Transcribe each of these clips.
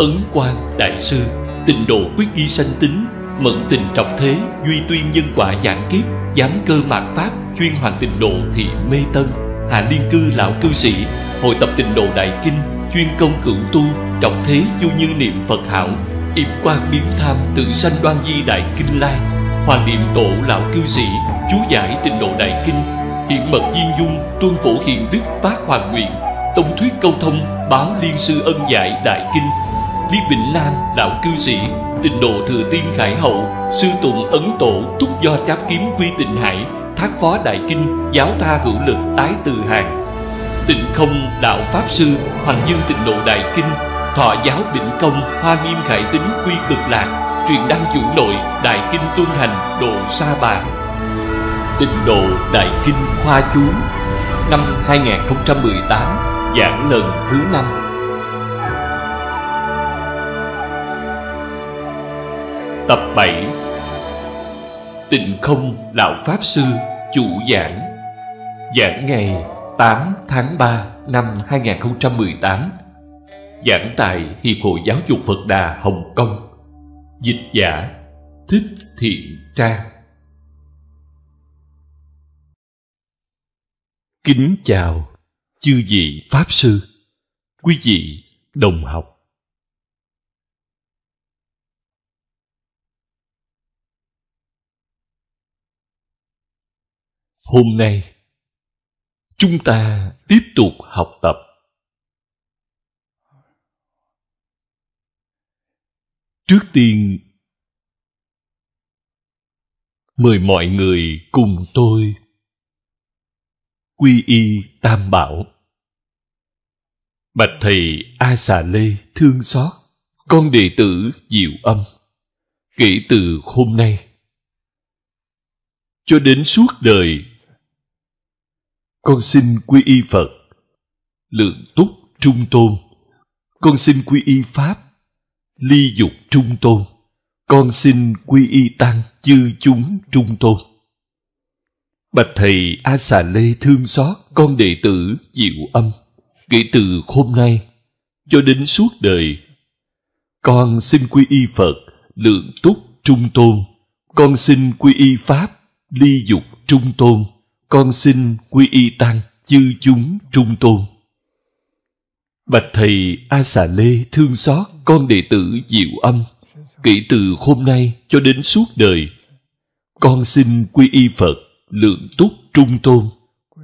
Ấn quan Đại Sư Tịnh độ quyết y sanh tính mẫn tình trọng thế Duy tuyên nhân quả giảng kiếp Giám cơ mạt pháp Chuyên hoàng tịnh độ thị mê tân hà liên cư lão cư sĩ Hội tập tịnh độ đại kinh Chuyên công cửu tu Trọng thế chu như niệm Phật hảo Yểm quan biến tham tự sanh đoan di đại kinh lai Hoàng niệm tổ lão cư sĩ Chú giải tịnh độ đại kinh Hiện mật viên dung tuân phổ hiện đức phát hoàng nguyện Tông thuyết câu thông báo liên sư ân giải đại kinh Lý Bình Nam đạo Cư Sĩ Đình Độ Thừa Tiên Khải Hậu Sư Tùng Ấn Tổ thúc Do Tráp Kiếm Quy Tịnh Hải Thác Phó Đại Kinh Giáo Tha Hữu Lực Tái Từ Hàng Tịnh Không Đạo Pháp Sư Hoàng Dương Tịnh Độ Đại Kinh Thọ Giáo Bỉnh Công Hoa Nghiêm Khải Tính Quy Cực Lạc Truyền Đăng Chủ Nội Đại Kinh Tuân Hành Độ Sa Bà Tịnh Độ Đại Kinh Khoa Chú Năm 2018 Giảng lần thứ năm Tập 7 Tịnh không Đạo Pháp Sư Chủ giảng Giảng ngày 8 tháng 3 năm 2018 Giảng tại Hiệp hội Giáo dục Phật Đà Hồng Kông Dịch giả Thích Thiện Trang Kính chào chư vị Pháp Sư Quý vị đồng học hôm nay chúng ta tiếp tục học tập trước tiên mời mọi người cùng tôi quy y tam bảo bạch thầy a xà lê thương xót con đệ tử diệu âm kể từ hôm nay cho đến suốt đời con xin quy y phật lượng túc trung tôn con xin quy y pháp ly dục trung tôn con xin quy y tăng chư chúng trung tôn bạch thầy a xà lê thương xót con đệ tử diệu âm kể từ hôm nay cho đến suốt đời con xin quy y phật lượng túc trung tôn con xin quy y pháp ly dục trung tôn con xin quy y tăng chư chúng trung tôn bạch thầy a xà lê thương xót con đệ tử diệu âm kể từ hôm nay cho đến suốt đời con xin quy y phật lượng túc trung tôn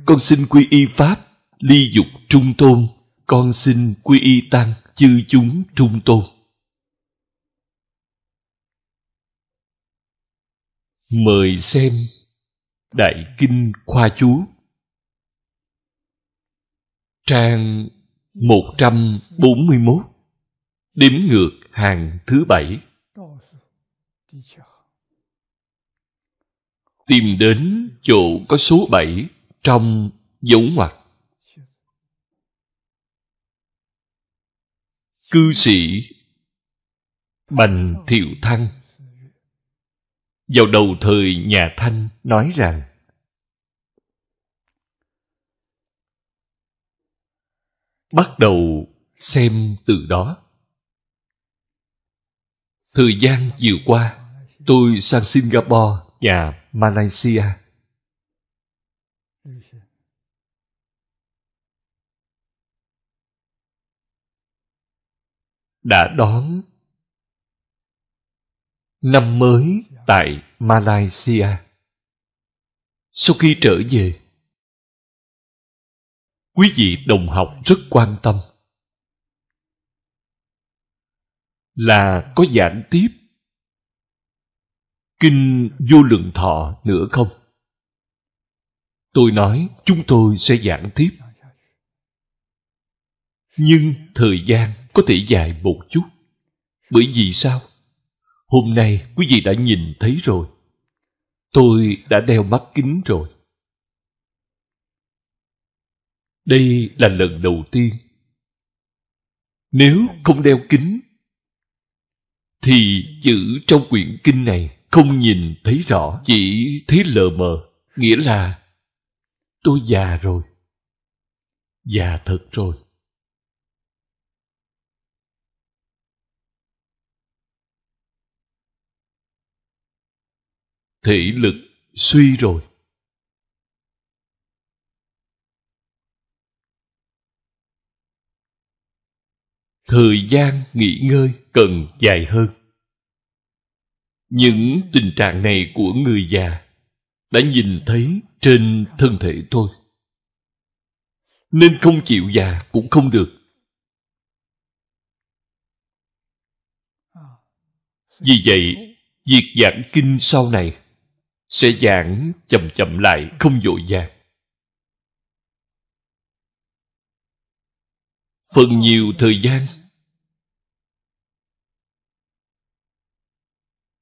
con xin quy y pháp ly dục trung tôn con xin quy y tăng chư chúng trung tôn mời xem Đại Kinh Khoa Chú Trang 141 Đếm ngược hàng thứ bảy Tìm đến chỗ có số bảy trong dấu ngoặc Cư sĩ Bành Thiệu Thăng vào đầu thời nhà Thanh nói rằng Bắt đầu xem từ đó. Thời gian vừa qua, tôi sang Singapore và Malaysia. Đã đón năm mới tại Malaysia. Sau khi trở về, quý vị đồng học rất quan tâm là có giảng tiếp kinh vô lượng thọ nữa không tôi nói chúng tôi sẽ giảng tiếp nhưng thời gian có thể dài một chút bởi vì sao Hôm nay quý vị đã nhìn thấy rồi. Tôi đã đeo mắt kính rồi. Đây là lần đầu tiên. Nếu không đeo kính, thì chữ trong quyển kinh này không nhìn thấy rõ, chỉ thấy lờ mờ. Nghĩa là tôi già rồi. Già thật rồi. thể lực suy rồi thời gian nghỉ ngơi cần dài hơn những tình trạng này của người già đã nhìn thấy trên thân thể tôi nên không chịu già cũng không được vì vậy việc giảng kinh sau này sẽ giảng chậm chậm lại không vội vàng phần nhiều thời gian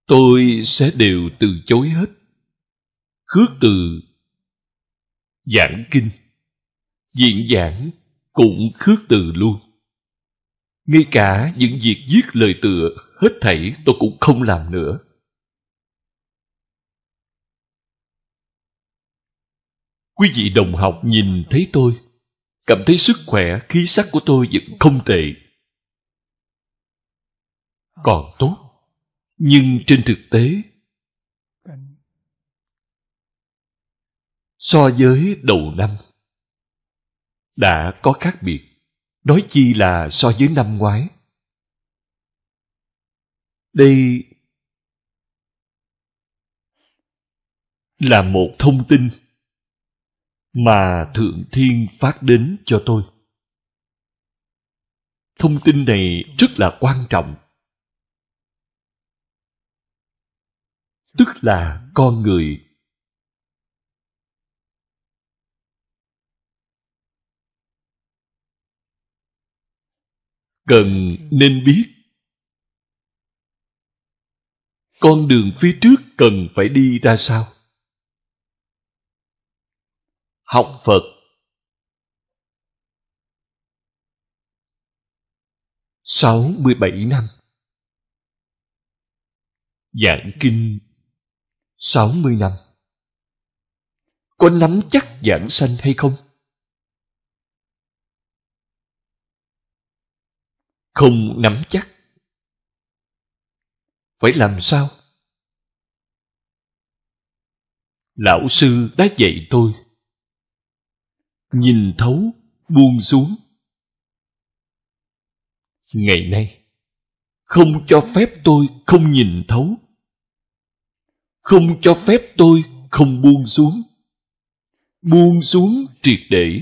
tôi sẽ đều từ chối hết khước từ giảng kinh diễn giảng cũng khước từ luôn ngay cả những việc viết lời tựa hết thảy tôi cũng không làm nữa Quý vị đồng học nhìn thấy tôi, cảm thấy sức khỏe, khí sắc của tôi vẫn không tệ. Còn tốt. Nhưng trên thực tế, so với đầu năm, đã có khác biệt. Nói chi là so với năm ngoái. Đây là một thông tin mà thượng thiên phát đến cho tôi thông tin này rất là quan trọng tức là con người cần nên biết con đường phía trước cần phải đi ra sao học phật sáu mươi bảy năm giảng kinh sáu mươi năm có nắm chắc giảng sanh hay không không nắm chắc phải làm sao lão sư đã dạy tôi nhìn thấu buông xuống ngày nay không cho phép tôi không nhìn thấu không cho phép tôi không buông xuống buông xuống triệt để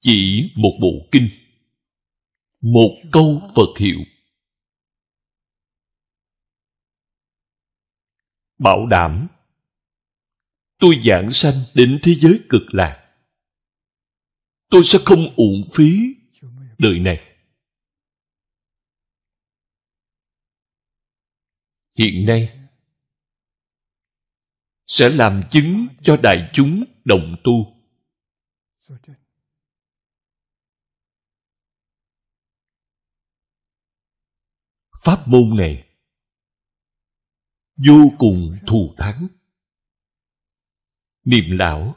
chỉ một bộ kinh một câu phật hiệu bảo đảm tôi giảng sanh đến thế giới cực lạc tôi sẽ không uổng phí đời này hiện nay sẽ làm chứng cho đại chúng đồng tu pháp môn này vô cùng thù thắng Niệm lão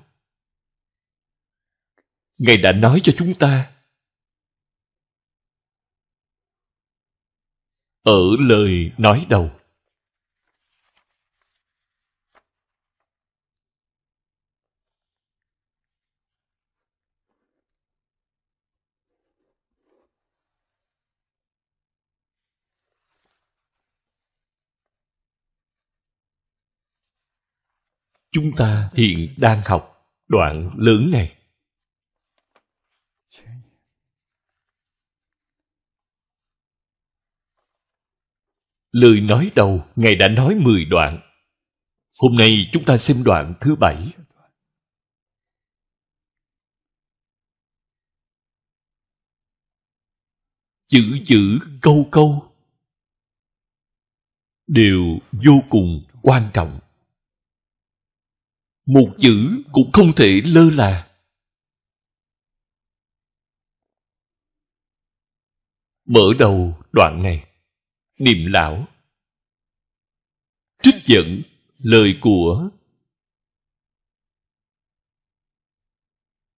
Ngài đã nói cho chúng ta Ở lời nói đầu chúng ta hiện đang học đoạn lớn này lời nói đầu ngài đã nói mười đoạn hôm nay chúng ta xem đoạn thứ bảy chữ chữ câu câu đều vô cùng quan trọng một chữ cũng không thể lơ là mở đầu đoạn này niệm lão trích dẫn lời của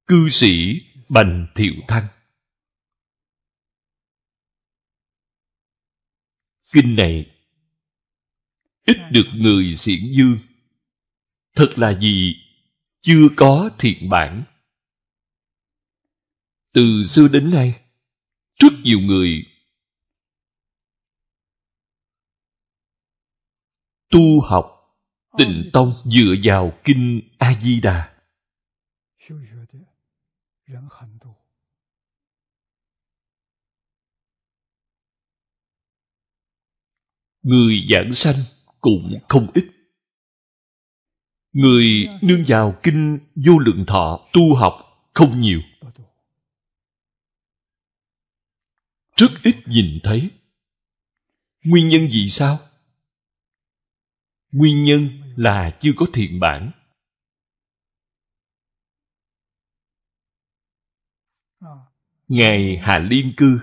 cư sĩ bành thiệu Thanh kinh này ít được người xiển dương thật là gì chưa có thiện bản từ xưa đến nay rất nhiều người tu học tịnh tông dựa vào kinh a di đà người giảng sanh cũng không ít Người nương vào kinh vô lượng thọ tu học không nhiều. Rất ít nhìn thấy. Nguyên nhân vì sao? Nguyên nhân là chưa có thiện bản. Ngài Hà Liên Cư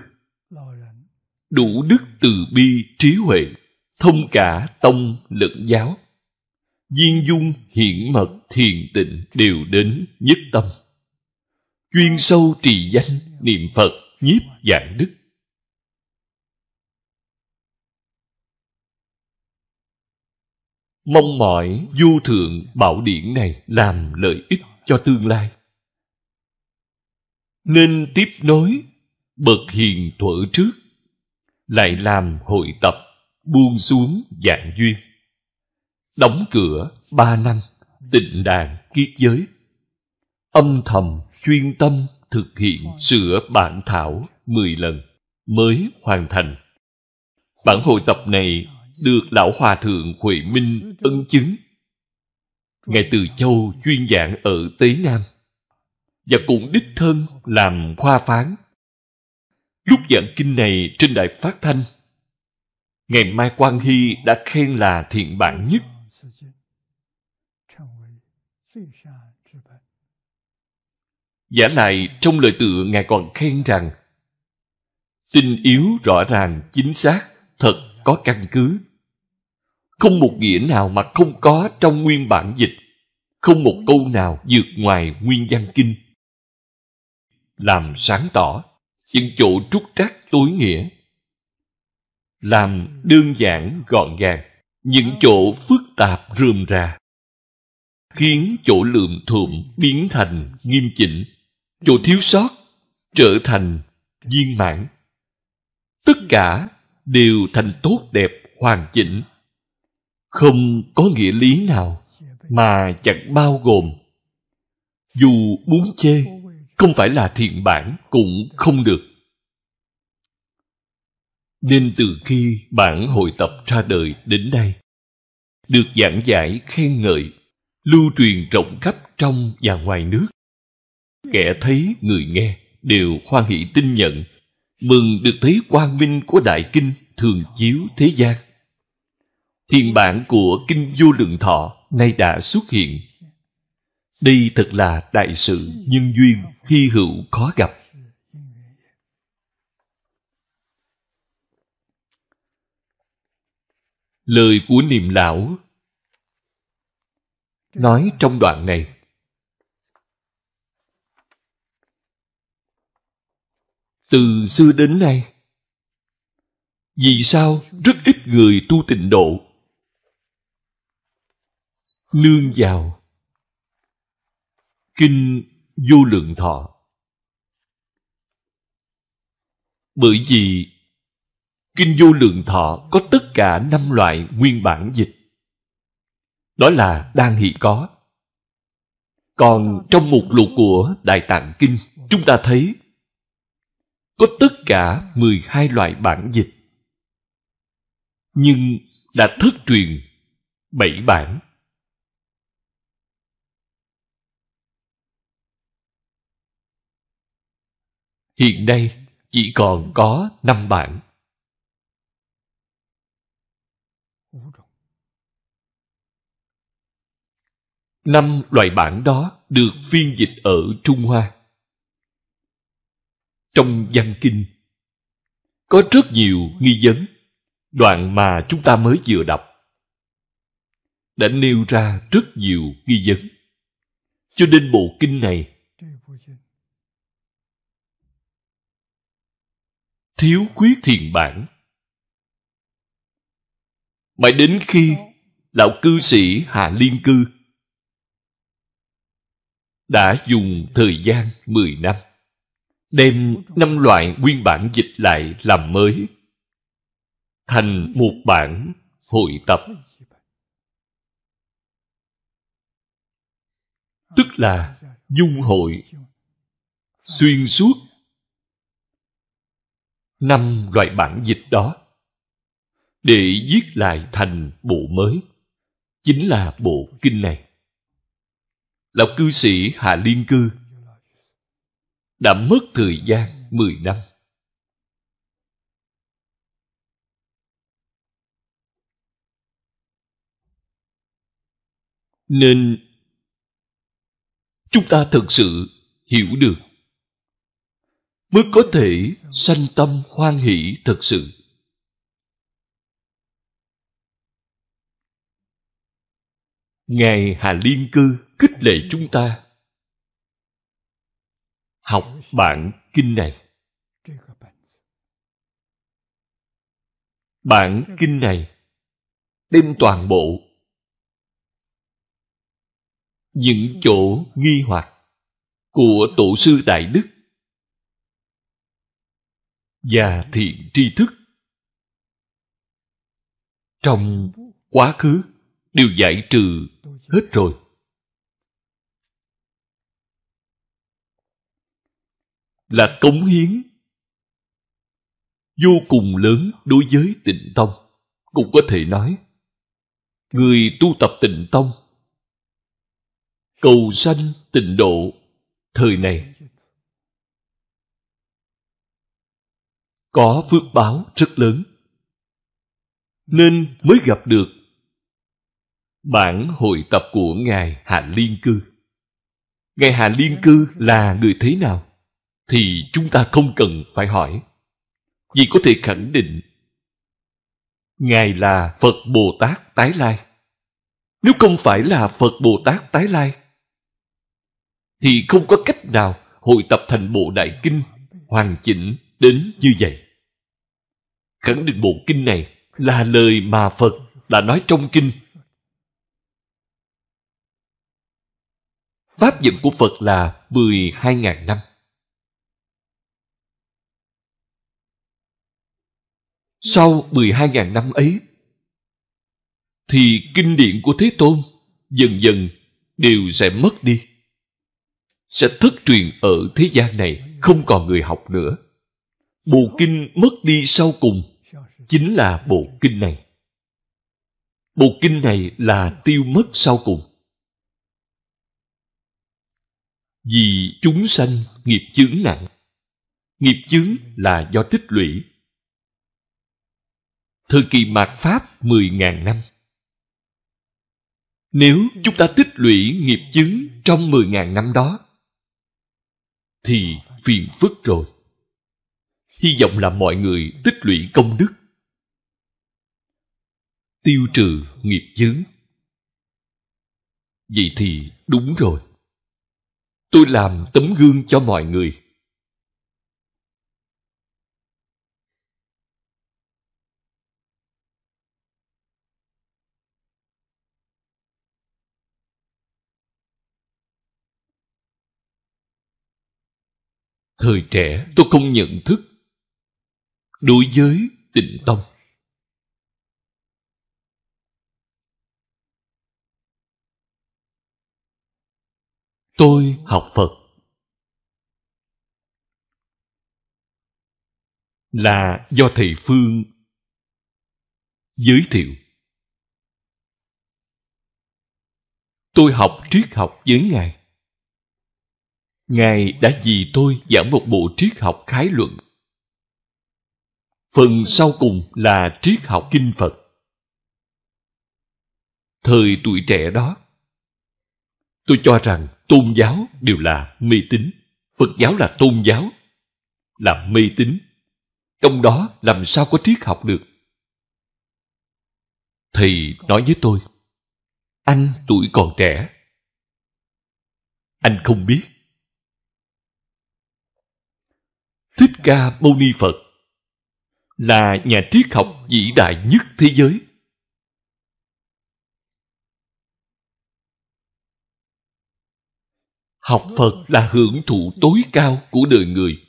Đủ đức từ bi trí huệ Thông cả tông lẫn giáo viên dung hiện mật thiền tịnh đều đến nhất tâm chuyên sâu trì danh niệm phật nhiếp dạng đức mong mỏi vô thượng bảo điển này làm lợi ích cho tương lai nên tiếp nối bậc hiền thuở trước lại làm hội tập buông xuống dạng duyên đóng cửa ba năm tịnh đàn kiết giới âm thầm chuyên tâm thực hiện sửa bản thảo mười lần mới hoàn thành. Bản hội tập này được Lão Hòa Thượng Huệ Minh ân chứng. Ngài Từ Châu chuyên giảng ở Tế Nam và cũng đích thân làm khoa phán. Lúc giảng kinh này trên đài phát thanh, Ngày Mai Quang Hy đã khen là thiện bản nhất 此经，成为最善之本。Giả lại trong lời tựa Ngài còn khen rằng Tình yếu rõ ràng, chính xác, thật có căn cứ. Không một nghĩa nào mà không có trong nguyên bản dịch. Không một câu nào vượt ngoài nguyên văn kinh. Làm sáng tỏ những chỗ trúc trắc tối nghĩa. Làm đơn giản gọn gàng những chỗ phức tạp rườm rà khiến chỗ lượm thuộm biến thành nghiêm chỉnh chỗ thiếu sót trở thành viên mãn tất cả đều thành tốt đẹp hoàn chỉnh không có nghĩa lý nào mà chẳng bao gồm dù muốn chê không phải là thiện bản cũng không được nên từ khi bản hội tập ra đời đến nay, được giảng giải khen ngợi, lưu truyền rộng khắp trong và ngoài nước. Kẻ thấy người nghe đều hoan hỷ tin nhận, mừng được thấy quang minh của Đại Kinh thường chiếu thế gian. Thiền bản của Kinh Vô Lượng Thọ nay đã xuất hiện. Đây thật là đại sự nhân duyên khi hữu khó gặp. Lời của niệm lão nói trong đoạn này từ xưa đến nay vì sao rất ít người tu tịnh độ nương vào kinh vô lượng thọ bởi vì Kinh vô lượng thọ có tất cả năm loại nguyên bản dịch. Đó là đang hiện có. Còn trong một lục của Đại Tạng Kinh, chúng ta thấy có tất cả 12 loại bản dịch. Nhưng đã thất truyền bảy bản. Hiện nay chỉ còn có 5 bản. Năm loại bản đó được phiên dịch ở Trung Hoa. Trong văn kinh, có rất nhiều nghi vấn, đoạn mà chúng ta mới vừa đọc đã nêu ra rất nhiều nghi vấn. Cho nên bộ kinh này thiếu khuyết thiền bản mãi đến khi lão cư sĩ Hà liên cư đã dùng thời gian 10 năm đem năm loại nguyên bản dịch lại làm mới thành một bản hội tập tức là dung hội xuyên suốt năm loại bản dịch đó để viết lại thành bộ mới chính là bộ kinh này lão cư sĩ Hà liên cư đã mất thời gian 10 năm nên chúng ta thật sự hiểu được mới có thể sanh tâm hoan hỷ thật sự ngài hà liên cư khích lệ chúng ta học bản kinh này bản kinh này đem toàn bộ những chỗ nghi hoặc của tổ sư đại đức và thiện tri thức trong quá khứ đều giải trừ hết rồi. Là cống hiến vô cùng lớn đối với tịnh tông. Cũng có thể nói, người tu tập tịnh tông, cầu sanh tịnh độ thời này có phước báo rất lớn nên mới gặp được Bản hội tập của Ngài Hạ Liên Cư Ngài Hạ Liên Cư là người thế nào? Thì chúng ta không cần phải hỏi Vì có thể khẳng định Ngài là Phật Bồ Tát Tái Lai Nếu không phải là Phật Bồ Tát Tái Lai Thì không có cách nào hội tập thành bộ Đại Kinh hoàn chỉnh đến như vậy khẳng định bộ kinh này là lời mà Phật đã nói trong kinh Pháp dựng của Phật là 12.000 năm. Sau 12.000 năm ấy, thì kinh điển của Thế Tôn dần dần đều sẽ mất đi. Sẽ thất truyền ở thế gian này, không còn người học nữa. Bộ kinh mất đi sau cùng chính là bộ kinh này. Bộ kinh này là tiêu mất sau cùng. Vì chúng sanh nghiệp chướng nặng Nghiệp chướng là do tích lũy Thời kỳ mạt Pháp mười ngàn năm Nếu chúng ta tích lũy nghiệp chướng trong 10.000 năm đó Thì phiền phức rồi Hy vọng là mọi người tích lũy công đức Tiêu trừ nghiệp chướng Vậy thì đúng rồi tôi làm tấm gương cho mọi người thời trẻ tôi không nhận thức đối với tịnh tông tôi học phật là do thầy phương giới thiệu tôi học triết học với ngài ngài đã vì tôi giảng một bộ triết học khái luận phần sau cùng là triết học kinh phật thời tuổi trẻ đó tôi cho rằng tôn giáo đều là mê tín phật giáo là tôn giáo là mê tín trong đó làm sao có triết học được thầy nói với tôi anh tuổi còn trẻ anh không biết thích ca mâu ni phật là nhà triết học vĩ đại nhất thế giới học Phật là hưởng thụ tối cao của đời người.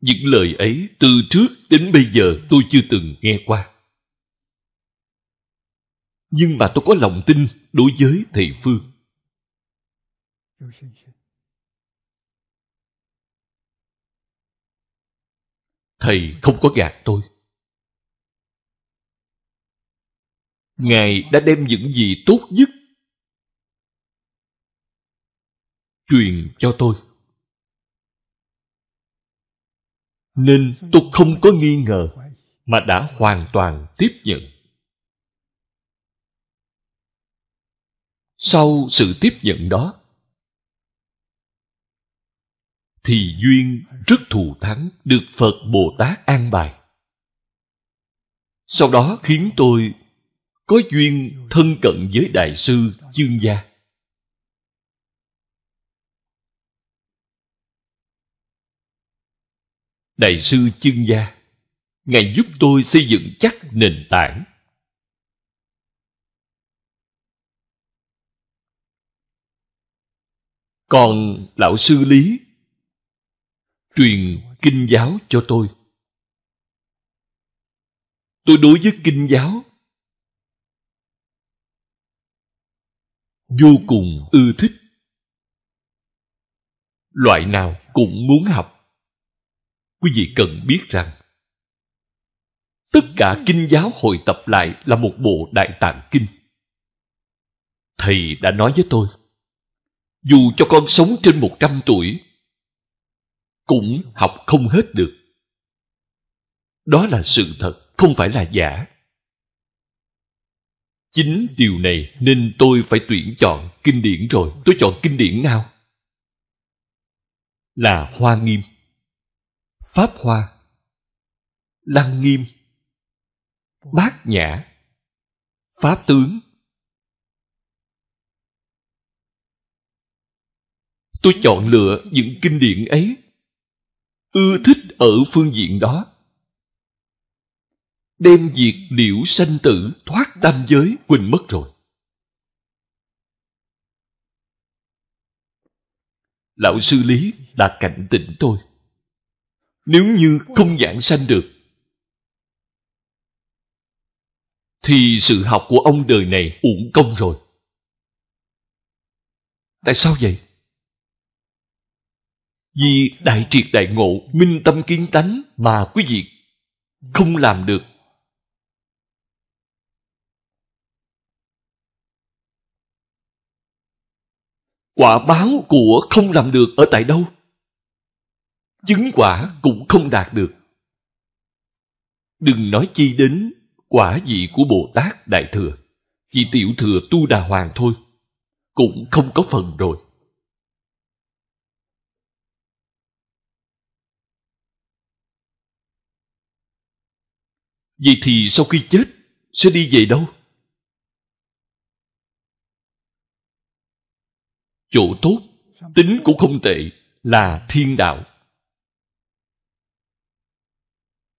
Những lời ấy từ trước đến bây giờ tôi chưa từng nghe qua. Nhưng mà tôi có lòng tin đối với Thầy Phương. Thầy không có gạt tôi. Ngài đã đem những gì tốt nhất truyền cho tôi nên tôi không có nghi ngờ mà đã hoàn toàn tiếp nhận sau sự tiếp nhận đó thì duyên rất thù thắng được phật bồ tát an bài sau đó khiến tôi có duyên thân cận với đại sư chương gia Đại sư chân gia Ngài giúp tôi xây dựng chắc nền tảng Còn lão sư Lý Truyền kinh giáo cho tôi Tôi đối với kinh giáo Vô cùng ưa thích Loại nào cũng muốn học quý vị cần biết rằng tất cả kinh giáo hội tập lại là một bộ đại tạng kinh thầy đã nói với tôi dù cho con sống trên một trăm tuổi cũng học không hết được đó là sự thật không phải là giả chính điều này nên tôi phải tuyển chọn kinh điển rồi tôi chọn kinh điển nào là hoa nghiêm pháp hoa lăng nghiêm bát nhã pháp tướng tôi chọn lựa những kinh điển ấy ưa thích ở phương diện đó đem diệt liễu sanh tử thoát tam giới quỳnh mất rồi lão sư lý là cảnh tỉnh tôi nếu như không giảng sanh được thì sự học của ông đời này uổng công rồi tại sao vậy vì đại triệt đại ngộ minh tâm kiến tánh mà quý vị không làm được quả báo của không làm được ở tại đâu chứng quả cũng không đạt được. Đừng nói chi đến quả vị của Bồ Tát Đại Thừa, chỉ tiểu thừa Tu Đà Hoàng thôi, cũng không có phần rồi. Vậy thì sau khi chết sẽ đi về đâu? Chỗ tốt, tính cũng không tệ là thiên đạo.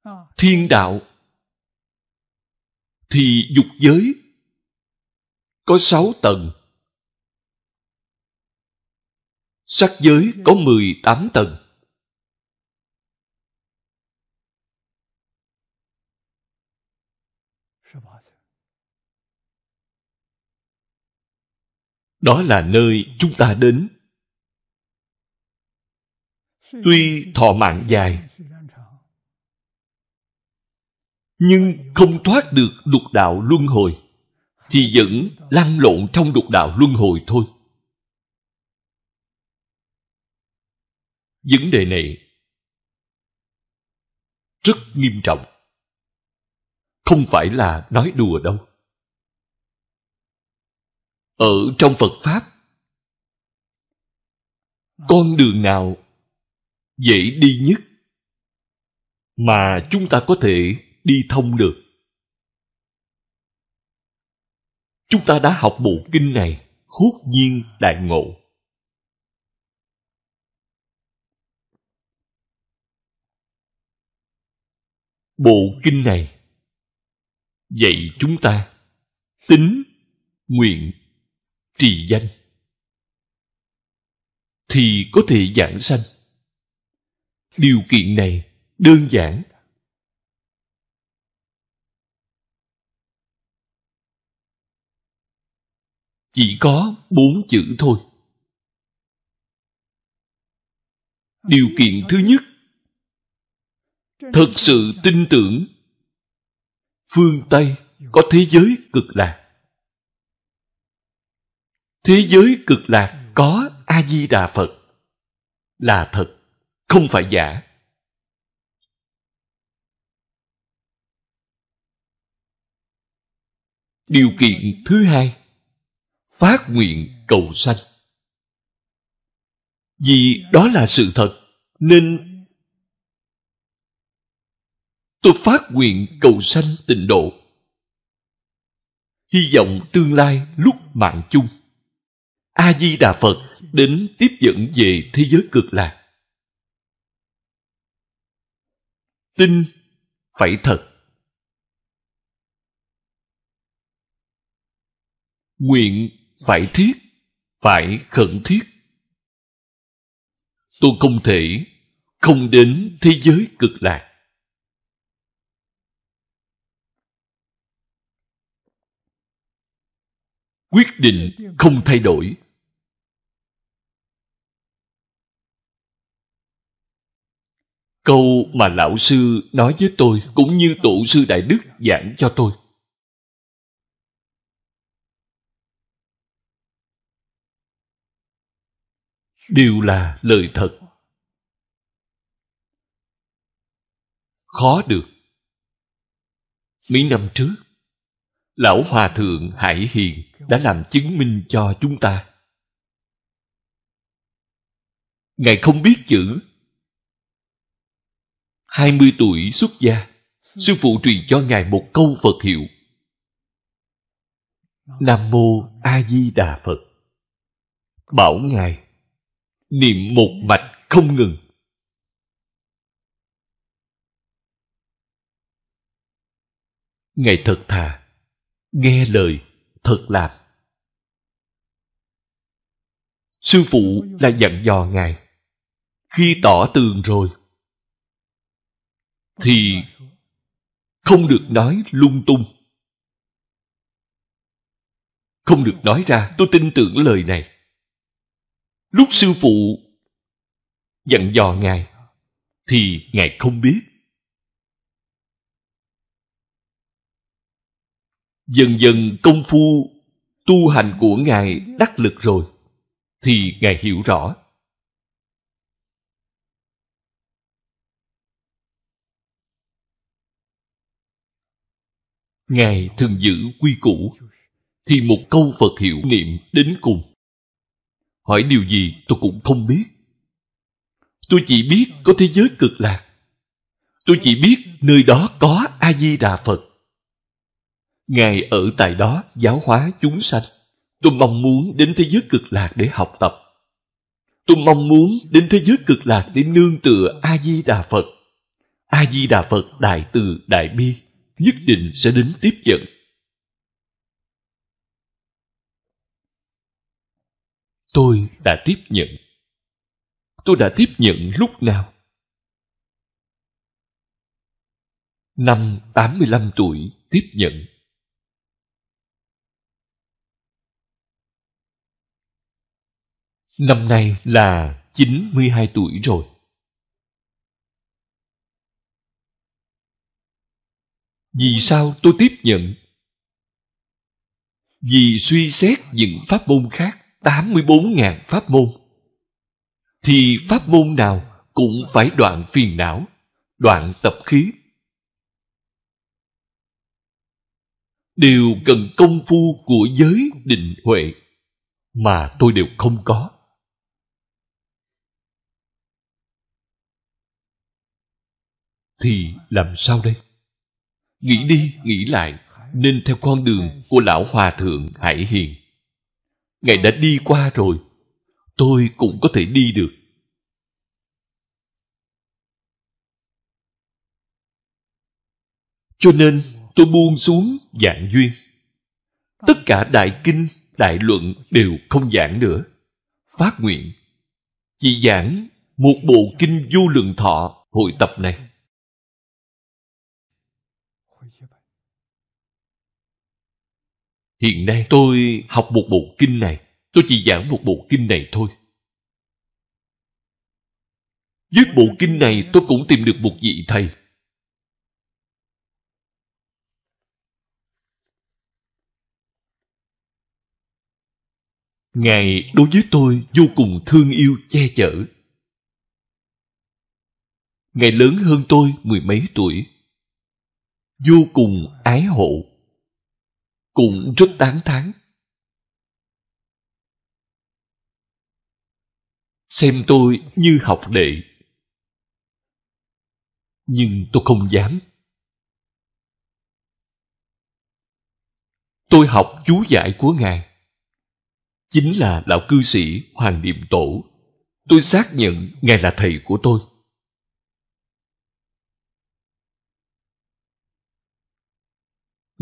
Ờ. thiên đạo thì dục giới có sáu tầng sắc giới có mười tám tầng đó là nơi chúng ta đến tuy thọ mạng dài nhưng không thoát được đục đạo luân hồi thì vẫn lăn lộn trong đục đạo luân hồi thôi vấn đề này rất nghiêm trọng không phải là nói đùa đâu ở trong phật pháp con đường nào dễ đi nhất mà chúng ta có thể đi thông được. Chúng ta đã học bộ kinh này, hốt nhiên đại ngộ. Bộ kinh này dạy chúng ta tính, nguyện, trì danh thì có thể giảng sanh. Điều kiện này đơn giản chỉ có bốn chữ thôi điều kiện thứ nhất thật sự tin tưởng phương tây có thế giới cực lạc thế giới cực lạc có a di đà phật là thật không phải giả điều kiện thứ hai phát nguyện cầu sanh vì đó là sự thật nên tôi phát nguyện cầu sanh tịnh độ hy vọng tương lai lúc mạng chung a di đà phật đến tiếp dẫn về thế giới cực lạc tin phải thật nguyện phải thiết phải khẩn thiết tôi không thể không đến thế giới cực lạc quyết định không thay đổi câu mà lão sư nói với tôi cũng như tổ sư đại đức giảng cho tôi đều là lời thật khó được mấy năm trước lão hòa thượng hải hiền đã làm chứng minh cho chúng ta ngài không biết chữ hai mươi tuổi xuất gia sư phụ truyền cho ngài một câu phật hiệu nam mô a di đà phật bảo ngài niệm một mạch không ngừng ngài thật thà nghe lời thật làm sư phụ là dặn dò ngài khi tỏ tường rồi thì không được nói lung tung không được nói ra tôi tin tưởng lời này Lúc sư phụ dặn dò Ngài, thì Ngài không biết. Dần dần công phu tu hành của Ngài đắc lực rồi, thì Ngài hiểu rõ. Ngài thường giữ quy củ, thì một câu Phật hiệu niệm đến cùng hỏi điều gì tôi cũng không biết tôi chỉ biết có thế giới cực lạc tôi chỉ biết nơi đó có a di đà phật ngài ở tại đó giáo hóa chúng sanh tôi mong muốn đến thế giới cực lạc để học tập tôi mong muốn đến thế giới cực lạc để nương tựa a di đà phật a di đà phật đại từ đại bi nhất định sẽ đến tiếp dẫn tôi đã tiếp nhận tôi đã tiếp nhận lúc nào năm 85 tuổi tiếp nhận Năm nay là 92 tuổi rồi. Vì sao tôi tiếp nhận? Vì suy xét những pháp môn khác 84.000 pháp môn thì pháp môn nào cũng phải đoạn phiền não, đoạn tập khí. Đều cần công phu của giới định huệ mà tôi đều không có. Thì làm sao đây? Nghĩ đi, nghĩ lại, nên theo con đường của Lão Hòa Thượng Hải Hiền. Ngài đã đi qua rồi. Tôi cũng có thể đi được. Cho nên tôi buông xuống dạng duyên. Tất cả đại kinh, đại luận đều không giảng nữa. Phát nguyện. Chỉ giảng một bộ kinh vô lượng thọ hội tập này. Hiện nay tôi học một bộ kinh này, tôi chỉ giảng một bộ kinh này thôi. Với bộ kinh này tôi cũng tìm được một vị thầy. Ngài đối với tôi vô cùng thương yêu che chở. Ngài lớn hơn tôi mười mấy tuổi. Vô cùng ái hộ cũng rất đáng thán xem tôi như học đệ nhưng tôi không dám tôi học chú giải của ngài chính là lão cư sĩ hoàng niệm tổ tôi xác nhận ngài là thầy của tôi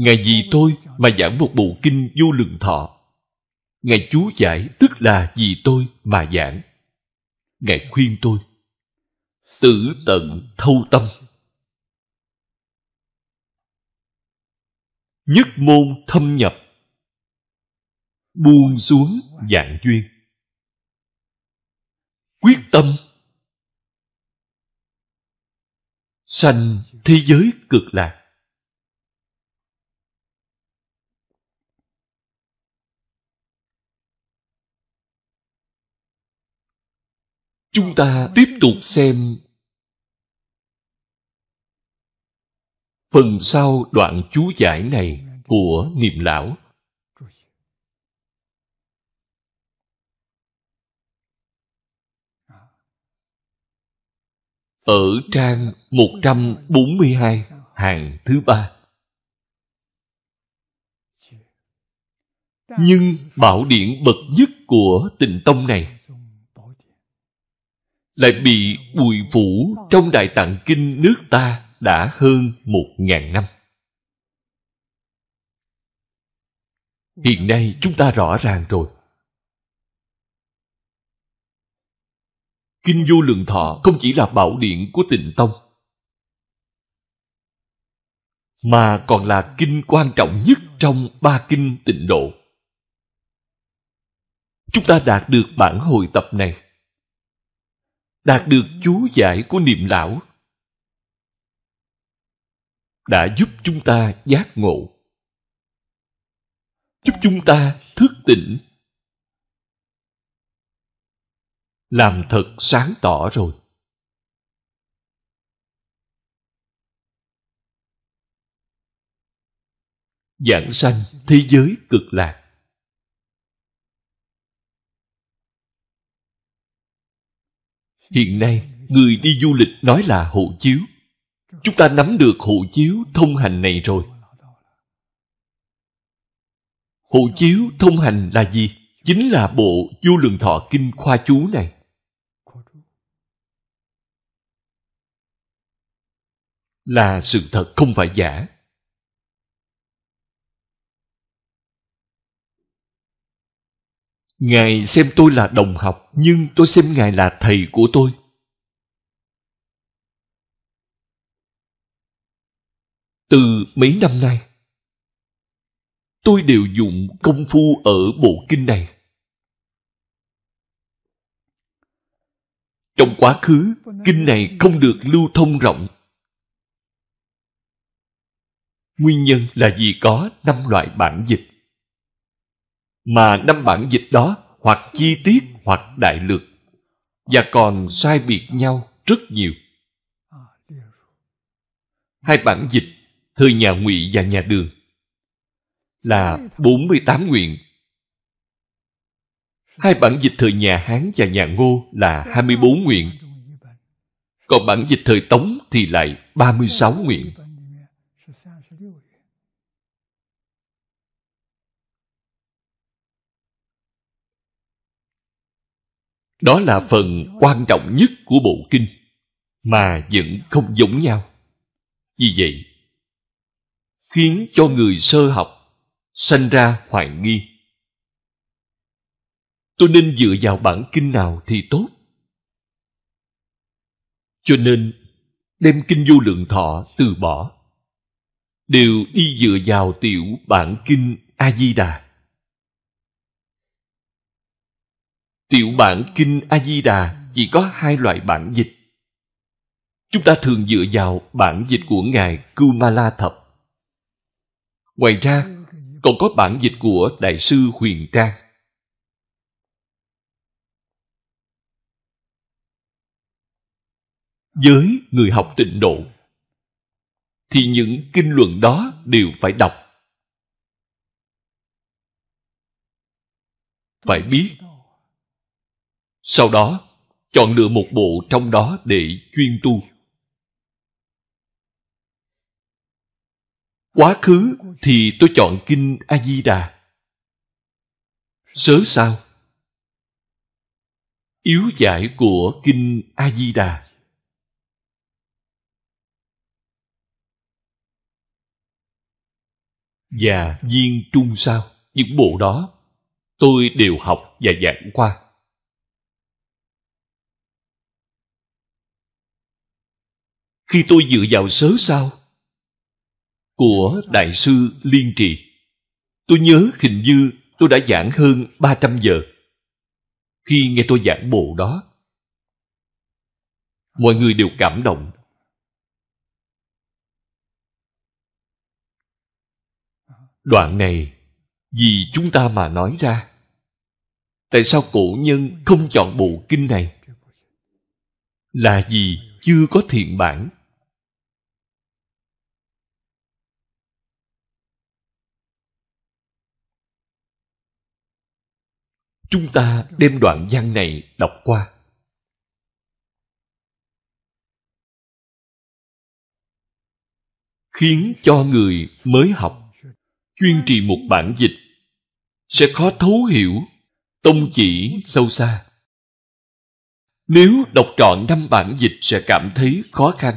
Ngài vì tôi mà giảng một bộ kinh vô lượng thọ. Ngài chú giải tức là vì tôi mà giảng. Ngài khuyên tôi tử tận thâu tâm. Nhất môn thâm nhập Buông xuống dạng duyên Quyết tâm Sanh thế giới cực lạc Chúng ta tiếp tục xem phần sau đoạn chú giải này của niệm lão ở trang 142 hàng thứ ba. Nhưng bảo điển bậc nhất của tịnh tông này lại bị bùi vũ trong đại tạng kinh nước ta đã hơn một ngàn năm hiện nay chúng ta rõ ràng rồi kinh vô lượng thọ không chỉ là bảo điện của tịnh tông mà còn là kinh quan trọng nhất trong ba kinh tịnh độ chúng ta đạt được bản hồi tập này đạt được chú giải của niệm lão đã giúp chúng ta giác ngộ giúp chúng ta thức tỉnh làm thật sáng tỏ rồi giảng sanh thế giới cực lạc Hiện nay, người đi du lịch nói là hộ chiếu. Chúng ta nắm được hộ chiếu thông hành này rồi. Hộ chiếu thông hành là gì? Chính là bộ vô lượng thọ kinh khoa chú này. Là sự thật không phải giả. Ngài xem tôi là đồng học Nhưng tôi xem Ngài là thầy của tôi Từ mấy năm nay Tôi đều dụng công phu ở bộ kinh này Trong quá khứ Kinh này không được lưu thông rộng Nguyên nhân là vì có năm loại bản dịch mà năm bản dịch đó hoặc chi tiết hoặc đại lược và còn sai biệt nhau rất nhiều hai bản dịch thời nhà ngụy và nhà đường là 48 nguyện hai bản dịch thời nhà hán và nhà ngô là 24 nguyện còn bản dịch thời tống thì lại 36 nguyện Đó là phần quan trọng nhất của bộ kinh mà vẫn không giống nhau. Vì vậy, khiến cho người sơ học sanh ra hoài nghi. Tôi nên dựa vào bản kinh nào thì tốt? Cho nên, đem kinh vô lượng thọ từ bỏ đều đi dựa vào tiểu bản kinh A Di Đà. Tiểu bản Kinh A-di-đà chỉ có hai loại bản dịch. Chúng ta thường dựa vào bản dịch của Ngài Kumala Thập. Ngoài ra, còn có bản dịch của Đại sư Huyền Trang. Với người học tịnh độ, thì những kinh luận đó đều phải đọc. Phải biết sau đó, chọn lựa một bộ trong đó để chuyên tu. Quá khứ thì tôi chọn Kinh A-di-đà. Sớ sao? Yếu giải của Kinh A-di-đà. Và Viên Trung sao? Những bộ đó tôi đều học và giảng qua. khi tôi dựa vào sớ sao của Đại sư Liên Trì. Tôi nhớ hình như tôi đã giảng hơn 300 giờ khi nghe tôi giảng bộ đó. Mọi người đều cảm động. Đoạn này vì chúng ta mà nói ra. Tại sao cổ nhân không chọn bộ kinh này? Là vì chưa có thiện bản chúng ta đem đoạn văn này đọc qua khiến cho người mới học chuyên trì một bản dịch sẽ khó thấu hiểu tông chỉ sâu xa nếu đọc trọn năm bản dịch sẽ cảm thấy khó khăn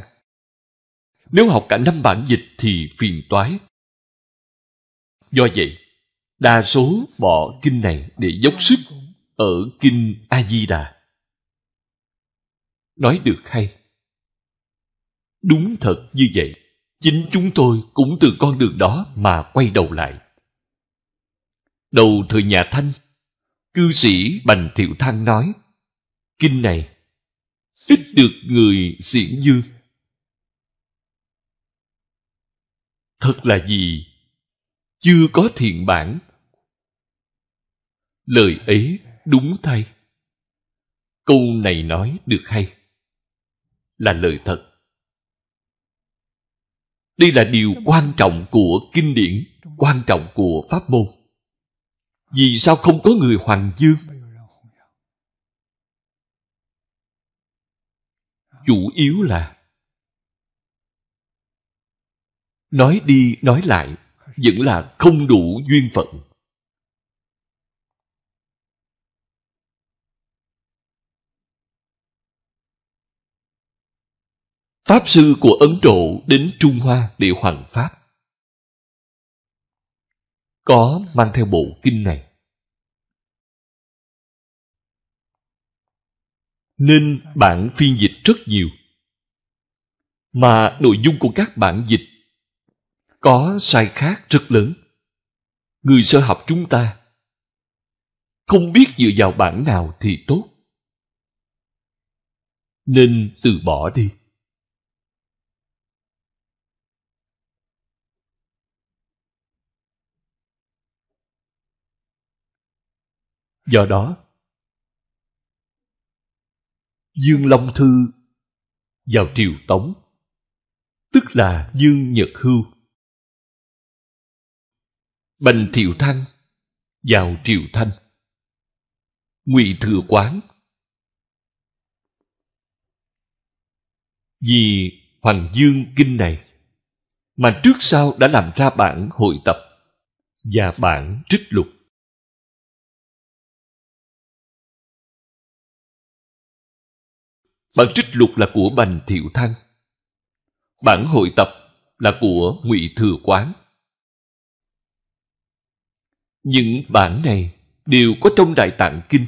nếu học cả năm bản dịch thì phiền toái do vậy Đa số bỏ kinh này để dốc sức ở kinh A-di-đà. Nói được hay. Đúng thật như vậy. Chính chúng tôi cũng từ con đường đó mà quay đầu lại. Đầu thời nhà Thanh, cư sĩ Bành Thiệu Thăng nói, Kinh này, ít được người diễn dương. Thật là gì? Chưa có thiện bản lời ấy đúng thay câu này nói được hay là lời thật đây là điều quan trọng của kinh điển quan trọng của pháp môn vì sao không có người hoàng dương chủ yếu là nói đi nói lại vẫn là không đủ duyên phận Pháp sư của Ấn Độ đến Trung Hoa để hoàn Pháp. Có mang theo bộ kinh này. Nên bản phiên dịch rất nhiều. Mà nội dung của các bản dịch có sai khác rất lớn. Người sơ học chúng ta không biết dựa vào bản nào thì tốt. Nên từ bỏ đi. Do đó, Dương Long Thư vào triều Tống, tức là Dương Nhật Hưu. Bành Thiệu Thanh vào triều Thanh. Ngụy Thừa Quán Vì Hoàng Dương Kinh này mà trước sau đã làm ra bản hội tập và bản trích lục Bản trích lục là của Bành Thiệu Thanh. Bản hội tập là của Ngụy Thừa Quán. Những bản này đều có trong Đại Tạng Kinh.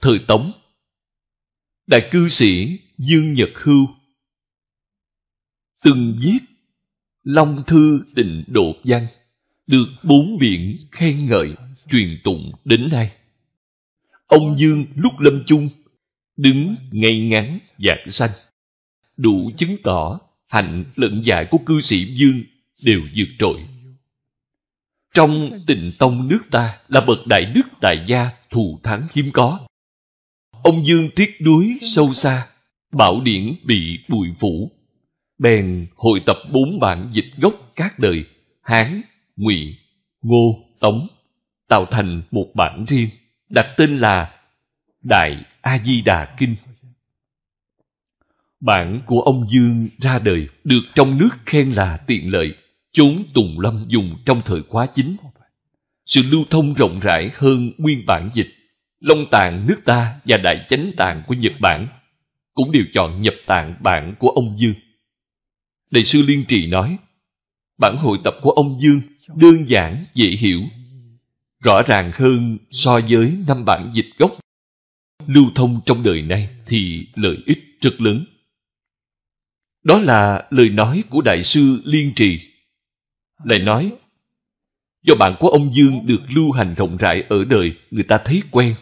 Thời Tống Đại cư sĩ Dương Nhật Hưu từng viết Long Thư Tịnh Độ Văn được bốn biển khen ngợi truyền tụng đến nay ông dương lúc lâm chung đứng ngay ngắn dạng xanh đủ chứng tỏ hạnh lẫn dại của cư sĩ dương đều vượt trội trong tịnh tông nước ta là bậc đại đức đại gia thù thắng hiếm có ông dương tiếc đuối sâu xa bảo điển bị bụi phủ bèn hội tập bốn bản dịch gốc các đời hán ngụy ngô tống tạo thành một bản riêng đặt tên là đại a di đà kinh bản của ông dương ra đời được trong nước khen là tiện lợi chốn tùng lâm dùng trong thời khóa chính sự lưu thông rộng rãi hơn nguyên bản dịch long tạng nước ta và đại chánh tạng của nhật bản cũng đều chọn nhập tạng bản của ông dương đại sư liên trì nói bản hội tập của ông dương đơn giản dễ hiểu rõ ràng hơn so với năm bản dịch gốc lưu thông trong đời nay thì lợi ích rất lớn đó là lời nói của đại sư liên trì lại nói do bạn của ông dương được lưu hành rộng rãi ở đời người ta thấy quen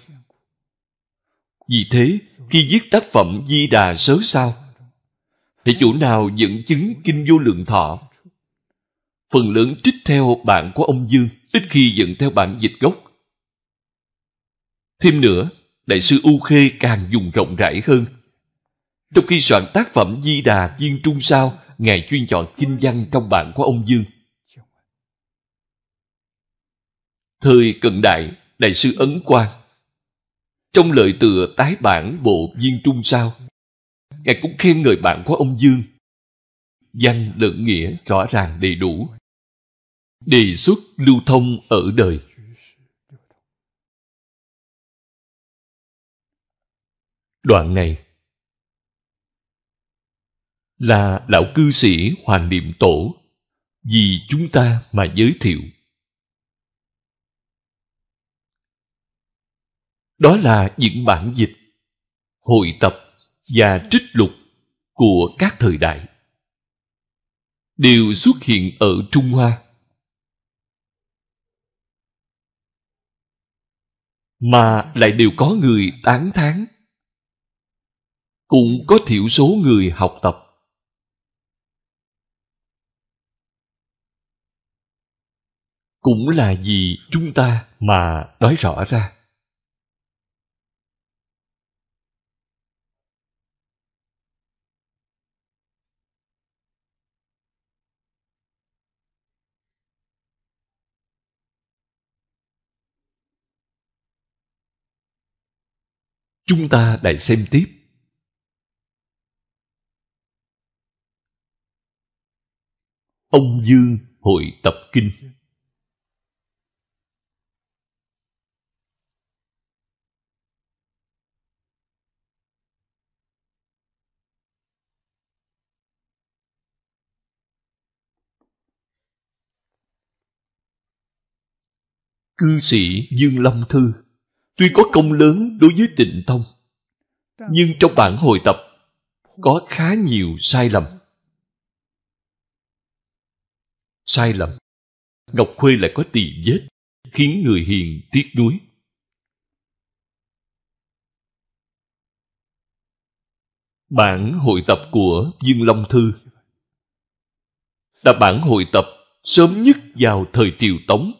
vì thế khi viết tác phẩm di đà sớ sao thì chỗ nào dẫn chứng kinh vô lượng thọ phần lớn trích theo bạn của ông Dương, ít khi dẫn theo bản dịch gốc. Thêm nữa, Đại sư U Khê càng dùng rộng rãi hơn. Trong khi soạn tác phẩm Di Đà Viên Trung Sao, Ngài chuyên chọn kinh văn trong bản của ông Dương. Thời cận đại, Đại sư Ấn Quang Trong lời tựa tái bản bộ Viên Trung Sao, Ngài cũng khen ngợi bạn của ông Dương. Danh lượng nghĩa rõ ràng đầy đủ, đề xuất lưu thông ở đời đoạn này là lão cư sĩ hoàng niệm tổ vì chúng ta mà giới thiệu đó là những bản dịch hội tập và trích lục của các thời đại đều xuất hiện ở trung hoa mà lại đều có người tán thán cũng có thiểu số người học tập cũng là vì chúng ta mà nói rõ ra chúng ta lại xem tiếp ông dương hội tập kinh cư sĩ dương lâm thư tuy có công lớn đối với tịnh tông nhưng trong bản hồi tập có khá nhiều sai lầm sai lầm ngọc khuê lại có tỳ vết khiến người hiền tiếc nuối bản hội tập của dương long thư là bản hội tập sớm nhất vào thời triều tống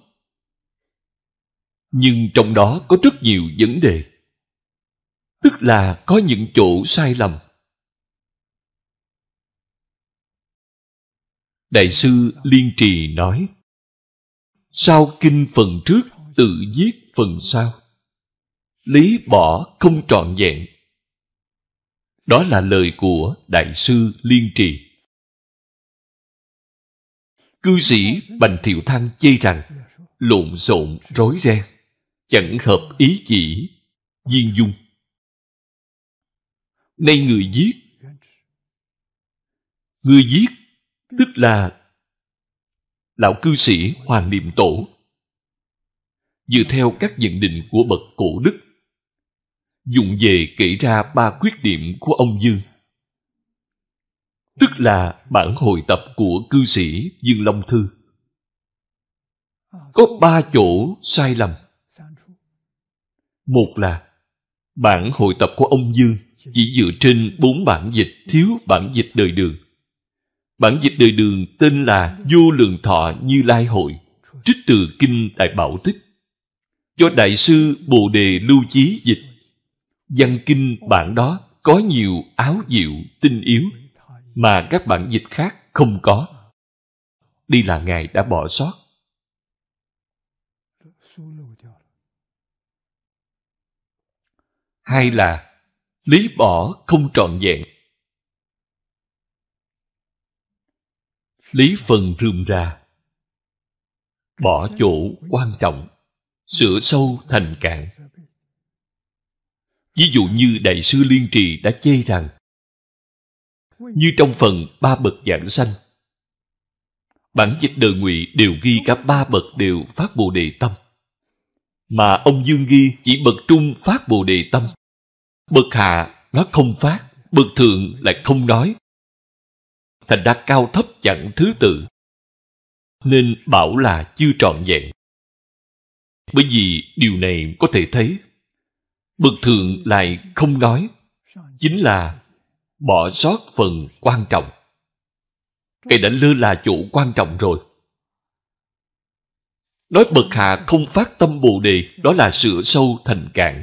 nhưng trong đó có rất nhiều vấn đề tức là có những chỗ sai lầm đại sư liên trì nói sao kinh phần trước tự viết phần sau lý bỏ không trọn vẹn đó là lời của đại sư liên trì cư sĩ bành thiệu thăng chê rằng lộn xộn rối ren chẳng hợp ý chỉ viên dung nay người giết người giết tức là lão cư sĩ hoàng niệm tổ dựa theo các nhận định của bậc cổ đức dụng về kể ra ba khuyết điểm của ông dương tức là bản hồi tập của cư sĩ dương long thư có ba chỗ sai lầm một là bản hội tập của ông Dương chỉ dựa trên bốn bản dịch thiếu bản dịch đời đường. Bản dịch đời đường tên là Vô Lượng Thọ Như Lai Hội, trích từ Kinh Đại Bảo Tích. Do Đại sư Bồ Đề Lưu Chí dịch, văn kinh bản đó có nhiều áo diệu, tinh yếu mà các bản dịch khác không có. đi là Ngài đã bỏ sót. hai là lý bỏ không trọn vẹn lý phần rườm ra bỏ chỗ quan trọng sửa sâu thành cạn ví dụ như đại sư liên trì đã chê rằng như trong phần ba bậc giảng sanh bản dịch đời ngụy đều ghi cả ba bậc đều phát bồ đề tâm mà ông dương ghi chỉ bậc trung phát bồ đề tâm Bậc hạ nó không phát, bậc thượng lại không nói. Thành ra cao thấp chẳng thứ tự. Nên bảo là chưa trọn vẹn. Bởi vì điều này có thể thấy Bậc thượng lại không nói Chính là bỏ sót phần quan trọng Cái đã lơ là chỗ quan trọng rồi Nói bậc hạ không phát tâm bồ đề Đó là sửa sâu thành cạn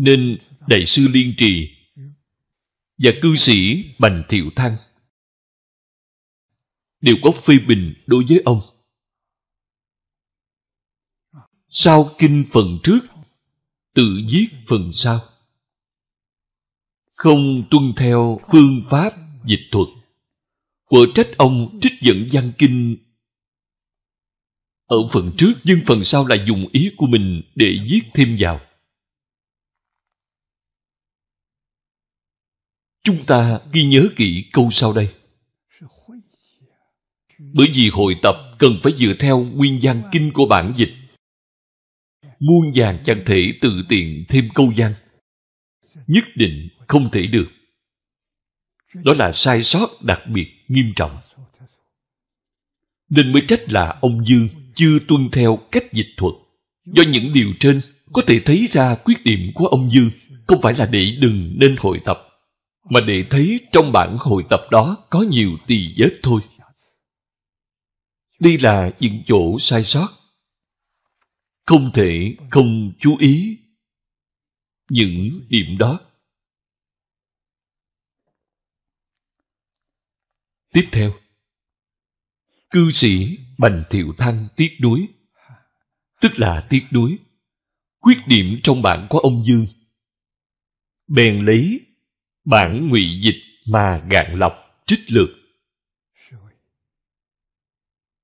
nên đại sư liên trì và cư sĩ bành thiệu thăng đều có phê bình đối với ông sau kinh phần trước tự viết phần sau không tuân theo phương pháp dịch thuật của trách ông trích dẫn văn kinh ở phần trước nhưng phần sau là dùng ý của mình để viết thêm vào chúng ta ghi nhớ kỹ câu sau đây bởi vì hội tập cần phải dựa theo nguyên văn kinh của bản dịch muôn vàng chẳng thể tự tiện thêm câu văn nhất định không thể được đó là sai sót đặc biệt nghiêm trọng nên mới trách là ông dương chưa tuân theo cách dịch thuật do những điều trên có thể thấy ra khuyết điểm của ông dương không phải là để đừng nên hội tập mà để thấy trong bản hội tập đó có nhiều tỳ vết thôi. Đây là những chỗ sai sót. Không thể không chú ý những điểm đó. Tiếp theo, cư sĩ Bành Thiệu Thanh tiếc đuối, tức là tiếc đuối, khuyết điểm trong bản của ông Dương. Bèn lấy bản ngụy dịch mà gạn lọc trích lược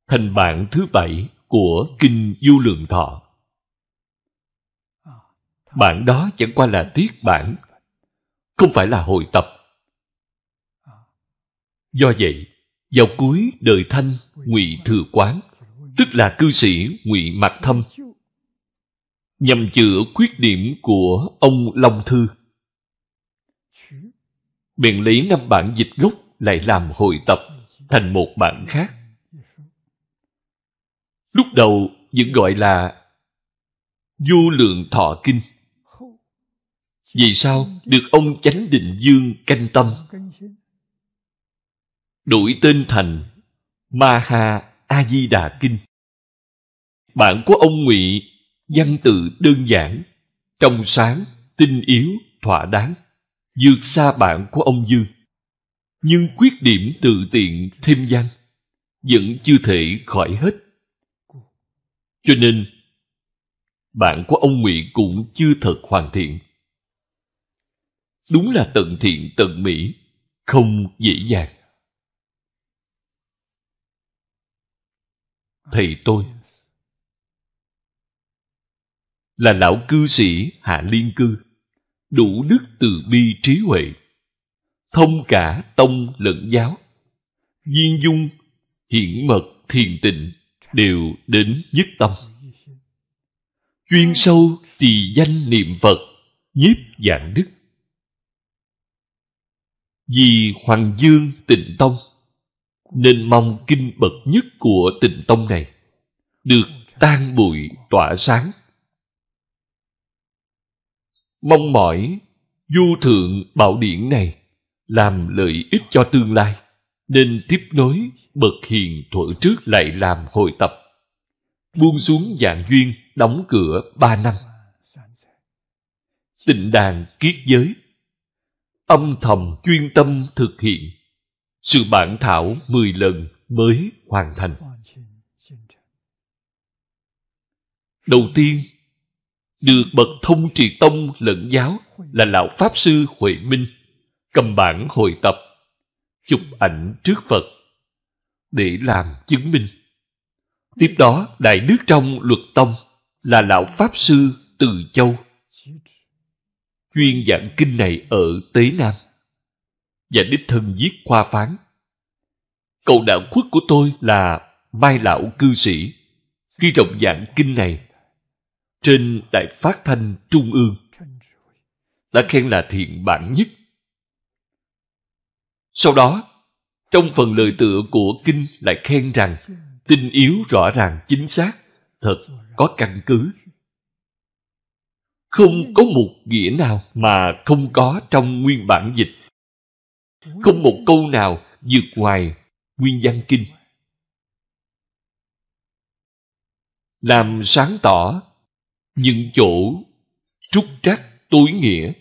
thành bản thứ bảy của kinh du lượng thọ à, bản đó chẳng qua là tiết bản không phải là hội tập à. do vậy vào cuối đời thanh ngụy thừa quán tức là cư sĩ ngụy mạc thâm nhằm chữa khuyết điểm của ông long thư biện lý năm bản dịch gốc lại làm hội tập thành một bản khác. Lúc đầu vẫn gọi là Du Lượng Thọ Kinh. Vì sao được ông Chánh Định Dương canh tâm? Đổi tên thành Ma Ha A-di-đà Kinh. Bản của ông Ngụy văn tự đơn giản, trong sáng, tinh yếu, thỏa đáng vượt xa bạn của ông Dương. Nhưng quyết điểm tự tiện thêm gian vẫn chưa thể khỏi hết. Cho nên, bạn của ông Mỹ cũng chưa thật hoàn thiện. Đúng là tận thiện tận mỹ, không dễ dàng. Thầy tôi là lão cư sĩ Hạ Liên Cư đủ đức từ bi trí huệ, thông cả tông lẫn giáo, viên dung, hiển mật, thiền tịnh đều đến nhất tâm. Chuyên sâu trì danh niệm Phật, nhiếp dạng đức. Vì Hoàng Dương tịnh tông, nên mong kinh bậc nhất của tịnh tông này, được tan bụi tỏa sáng mong mỏi du thượng bảo điển này làm lợi ích cho tương lai nên tiếp nối bậc hiền thuở trước lại làm hội tập buông xuống dạng duyên đóng cửa ba năm tịnh đàn kiết giới âm thầm chuyên tâm thực hiện sự bản thảo mười lần mới hoàn thành đầu tiên được bậc thông triệt tông lẫn giáo là lão pháp sư huệ minh cầm bản hồi tập chụp ảnh trước phật để làm chứng minh tiếp đó đại đức trong luật tông là lão pháp sư từ châu chuyên giảng kinh này ở tế nam và đích thân viết khoa phán cậu đạo khuất của tôi là mai lão cư sĩ khi trọng giảng kinh này trên đài phát thanh trung ương đã khen là thiện bản nhất. Sau đó, trong phần lời tựa của kinh lại khen rằng tinh yếu rõ ràng chính xác, thật có căn cứ. Không có một nghĩa nào mà không có trong nguyên bản dịch. Không một câu nào vượt ngoài nguyên văn kinh. Làm sáng tỏ những chỗ trúc trắc tối nghĩa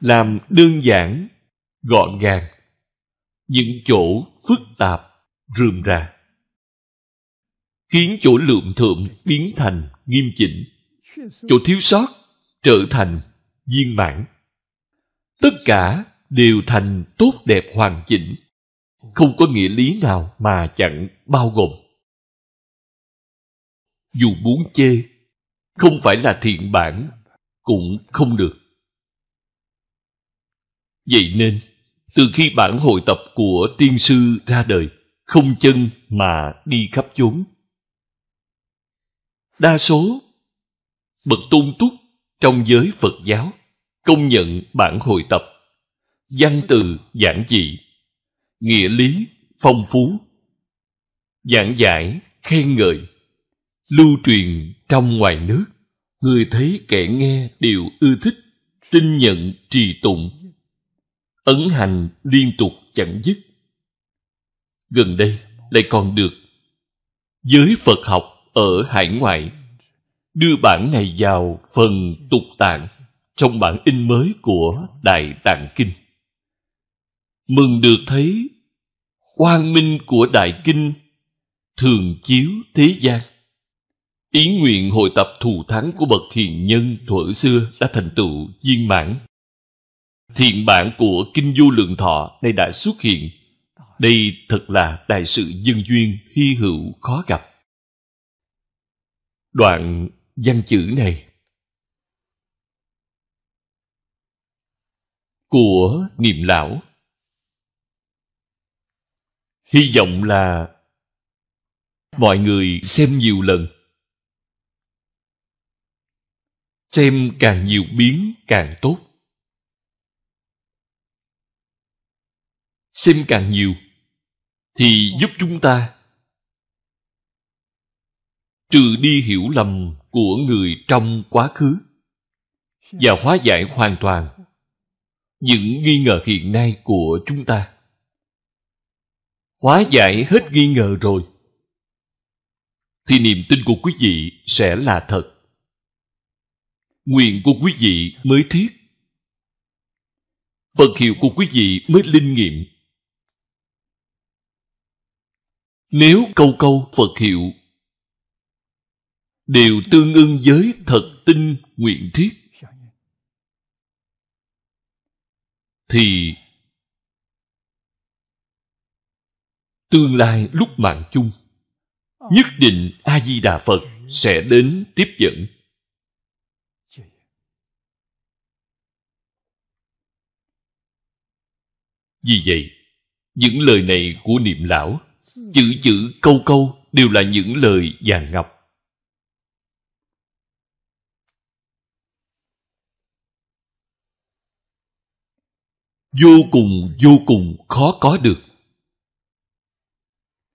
làm đơn giản gọn gàng những chỗ phức tạp rườm rà khiến chỗ lượm thượng biến thành nghiêm chỉnh chỗ thiếu sót trở thành viên mãn tất cả đều thành tốt đẹp hoàn chỉnh không có nghĩa lý nào mà chẳng bao gồm dù muốn chê không phải là thiện bản cũng không được vậy nên từ khi bản hội tập của tiên sư ra đời không chân mà đi khắp chốn đa số bậc tôn túc trong giới phật giáo công nhận bản hội tập văn từ giản dị nghĩa lý phong phú giảng giải khen ngợi lưu truyền trong ngoài nước người thấy kẻ nghe đều ưa thích tin nhận trì tụng ấn hành liên tục chẳng dứt gần đây lại còn được giới phật học ở hải ngoại đưa bản này vào phần tục tạng trong bản in mới của đại tạng kinh mừng được thấy quang minh của đại kinh thường chiếu thế gian Ý nguyện hồi tập thù thắng của bậc thiền nhân thuở xưa đã thành tựu viên mãn. Thiện bản của Kinh Du Lượng Thọ nay đã xuất hiện. Đây thật là đại sự dân duyên hy hữu khó gặp. Đoạn văn chữ này của niệm lão hy vọng là mọi người xem nhiều lần xem càng nhiều biến càng tốt xem càng nhiều thì giúp chúng ta trừ đi hiểu lầm của người trong quá khứ và hóa giải hoàn toàn những nghi ngờ hiện nay của chúng ta hóa giải hết nghi ngờ rồi thì niềm tin của quý vị sẽ là thật nguyện của quý vị mới thiết phật hiệu của quý vị mới linh nghiệm nếu câu câu phật hiệu đều tương ưng với thật tinh nguyện thiết thì tương lai lúc mạng chung nhất định a di đà phật sẽ đến tiếp dẫn Vì vậy, những lời này của niệm lão, chữ chữ câu câu đều là những lời vàng ngọc. Vô cùng vô cùng khó có được.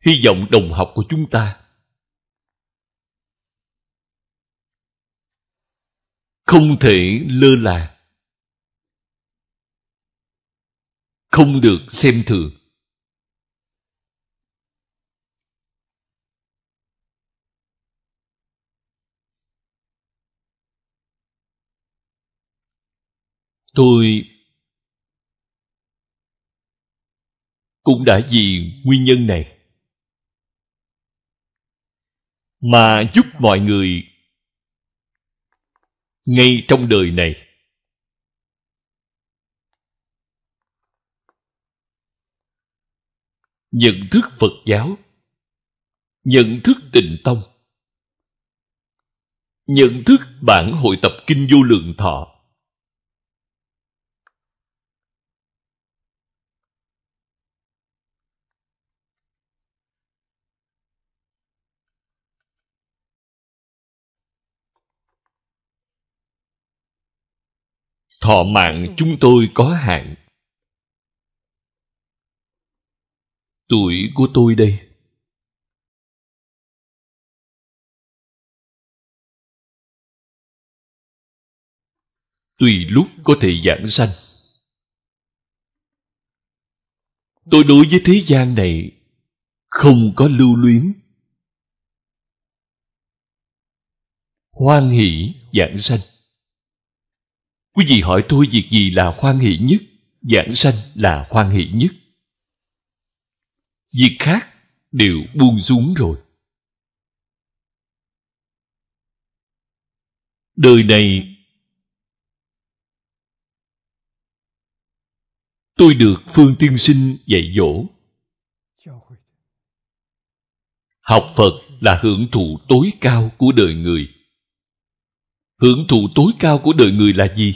Hy vọng đồng học của chúng ta không thể lơ là không được xem thường tôi cũng đã vì nguyên nhân này mà giúp mọi người ngay trong đời này nhận thức phật giáo nhận thức tịnh tông nhận thức bản hội tập kinh vô lượng thọ thọ mạng chúng tôi có hạn Tuổi của tôi đây. Tùy lúc có thể giảng sanh. Tôi đối với thế gian này không có lưu luyến. Hoan hỷ giảng sanh. Quý vị hỏi tôi việc gì là hoan hỷ nhất? Giảng sanh là hoan hỷ nhất việc khác đều buông xuống rồi đời này tôi được phương tiên sinh dạy dỗ học phật là hưởng thụ tối cao của đời người hưởng thụ tối cao của đời người là gì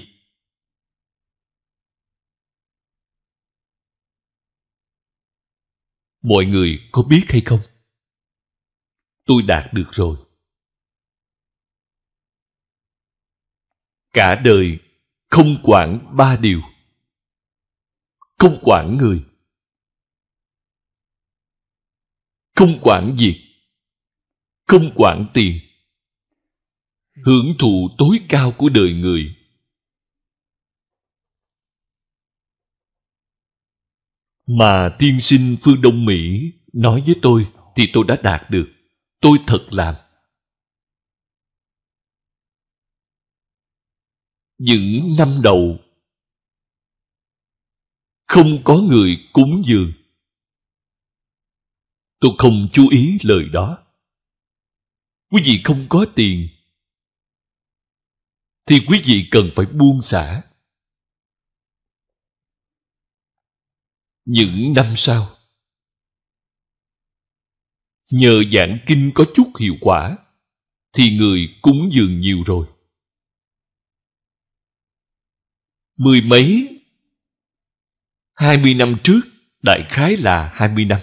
mọi người có biết hay không tôi đạt được rồi cả đời không quản ba điều không quản người không quản việc không quản tiền hưởng thụ tối cao của đời người mà tiên sinh phương Đông Mỹ nói với tôi thì tôi đã đạt được. Tôi thật làm. Những năm đầu không có người cúng dường. Tôi không chú ý lời đó. Quý vị không có tiền thì quý vị cần phải buông xả những năm sau nhờ giảng kinh có chút hiệu quả thì người cúng dường nhiều rồi mười mấy hai mươi năm trước đại khái là hai mươi năm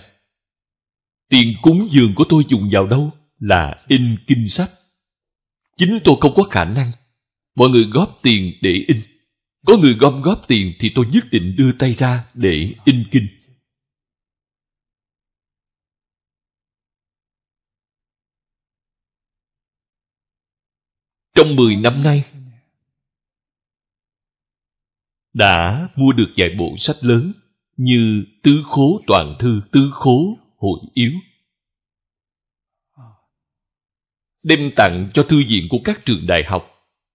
tiền cúng dường của tôi dùng vào đâu là in kinh sách chính tôi không có khả năng mọi người góp tiền để in có người gom góp tiền thì tôi nhất định đưa tay ra để in kinh. Trong 10 năm nay, đã mua được vài bộ sách lớn như Tứ Khố Toàn Thư, Tứ Khố Hội Yếu. Đem tặng cho thư viện của các trường đại học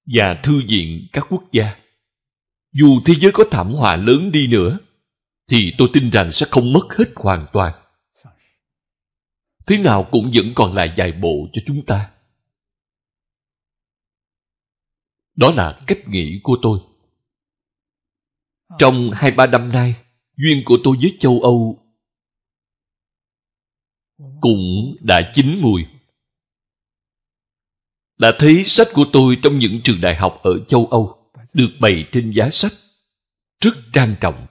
và thư viện các quốc gia. Dù thế giới có thảm họa lớn đi nữa, thì tôi tin rằng sẽ không mất hết hoàn toàn. Thế nào cũng vẫn còn lại dài bộ cho chúng ta. Đó là cách nghĩ của tôi. Trong hai ba năm nay, duyên của tôi với châu Âu cũng đã chín mùi. Đã thấy sách của tôi trong những trường đại học ở châu Âu được bày trên giá sách, rất trang trọng.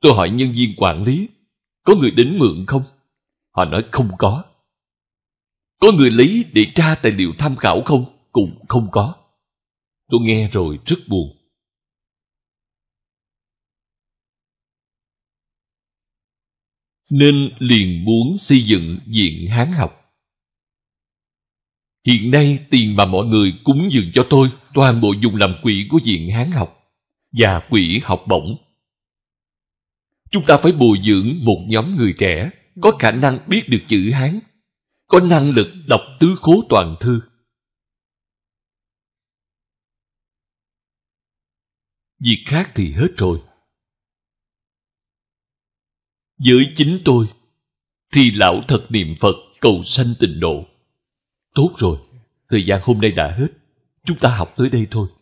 Tôi hỏi nhân viên quản lý, có người đến mượn không? Họ nói không có. Có người lấy để tra tài liệu tham khảo không? Cũng không có. Tôi nghe rồi rất buồn. Nên liền muốn xây dựng diện Hán học. Hiện nay tiền mà mọi người cúng dường cho tôi toàn bộ dùng làm quỹ của diện hán học và quỹ học bổng. Chúng ta phải bồi dưỡng một nhóm người trẻ có khả năng biết được chữ Hán, có năng lực đọc tứ khố toàn thư. Việc khác thì hết rồi. Với chính tôi, thì lão thật niệm Phật cầu sanh tịnh độ. Tốt rồi, thời gian hôm nay đã hết chúng ta học tới đây thôi